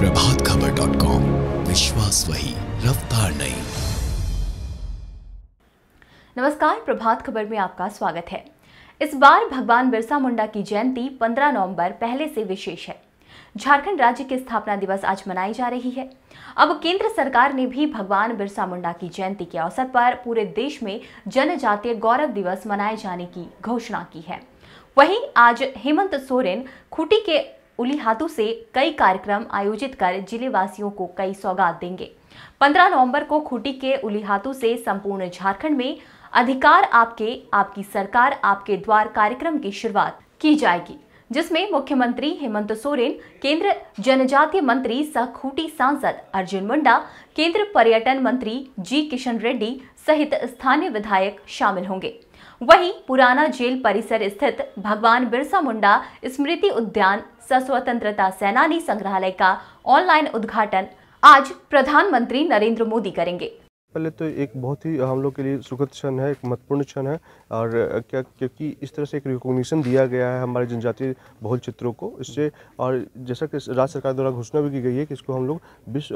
प्रभात खबर dot com विश्वास वही रफ्तार नई नमस्कार प्रभात खबर में आपका स्वागत है इस बार भगवान बिरसा मुंडा की जयंती 15 नवंबर पहले से विशेष है झारखंड राज्य के स्थापना दिवस आज मनाई जा रही है अब केंद्र सरकार ने भी भगवान बिरसा मुंडा की जयंती के अवसर पर पूरे देश में जनजातीय गौरव दिवस मनाए जाने की घोषणा की है वहीं आज हेमंत सोरेन खूटी के उली हाथों से कई कार्यक्रम आयोजित कर जिले वासियों को कई सौगात देंगे 15 नवंबर को खूटी के उली हाथों से संपूर्ण झारखंड में अधिकार आपके आपकी सरकार आपके द्वार कार्यक्रम की शुरुआत की जाएगी जिसमें मुख्यमंत्री हेमंत सोरेन केंद्र जनजातीय मंत्री सह खूटी सांसद अर्जुन मुंडा केंद्र पर्यटन मंत्री जी किशन रेड्डी सहित स्थानीय विधायक शामिल होंगे वहीं पुराना जेल परिसर स्थित भगवान बिरसा मुंडा स्मृति उद्यान स्वतंत्रता सेनानी संग्रहालय का ऑनलाइन उद्घाटन आज प्रधानमंत्री नरेंद्र मोदी करेंगे पहले तो एक बहुत ही हम लोग के लिए सुखद क्षण है एक महत्वपूर्ण क्षण है और क्या क्योंकि इस तरह से एक रिकॉग्निशन दिया गया है हमारे जनजातीय बहुल चित्रों को इससे और जैसा कि राज्य सरकार द्वारा घोषणा भी की गई है कि इसको हम लोग विश्व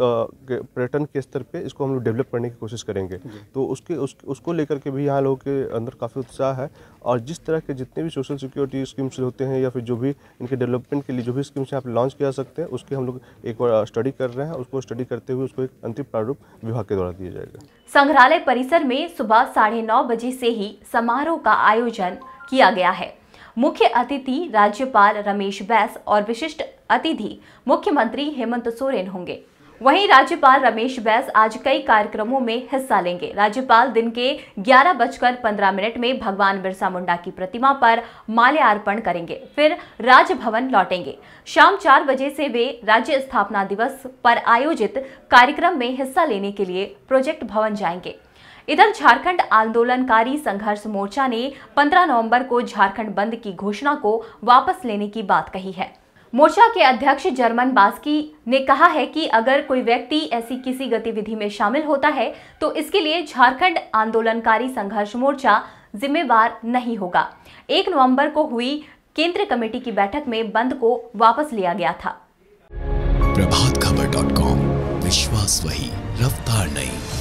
पर्यटन के स्तर पर इसको हम लोग डेवलप करने की कोशिश करेंगे तो उसके उस, उसको लेकर के भी यहाँ लोगों के अंदर काफ़ी उत्साह है और जिस तरह के जितने भी सोशल सिक्योरिटी स्कीम्स होते हैं या फिर जो भी इनके डेवलपमेंट के लिए जो भी स्कीम्स यहाँ पर लॉन्च किया सकते हैं उसकी हम लोग एक बार स्टडी कर रहे हैं उसको स्टडी करते हुए उसको एक अंतिम प्रारूप विभाग के द्वारा दिया जाएगा संग्रहालय परिसर में सुबह साढ़े नौ बजे से ही समारोह का आयोजन किया गया है मुख्य अतिथि राज्यपाल रमेश बैस और विशिष्ट अतिथि मुख्यमंत्री हेमंत सोरेन होंगे वहीं राज्यपाल रमेश बैस आज कई कार्यक्रमों में हिस्सा लेंगे राज्यपाल दिन के ग्यारह बजकर पंद्रह मिनट में भगवान बिरसा मुंडा की प्रतिमा पर माल्यार्पण करेंगे फिर राजभवन लौटेंगे शाम चार बजे से वे राज्य स्थापना दिवस पर आयोजित कार्यक्रम में हिस्सा लेने के लिए प्रोजेक्ट भवन जाएंगे इधर झारखंड आंदोलनकारी संघर्ष मोर्चा ने 15 नवंबर को झारखंड बंद की घोषणा को वापस लेने की बात कही है मोर्चा के अध्यक्ष जर्मन बास्की ने कहा है कि अगर कोई व्यक्ति ऐसी किसी गतिविधि में शामिल होता है तो इसके लिए झारखंड आंदोलनकारी संघर्ष मोर्चा जिम्मेवार नहीं होगा एक नवंबर को हुई केंद्र कमेटी की बैठक में बंद को वापस लिया गया था प्रभात खबर डॉट कॉम विश्वास वही रफ्तार नहीं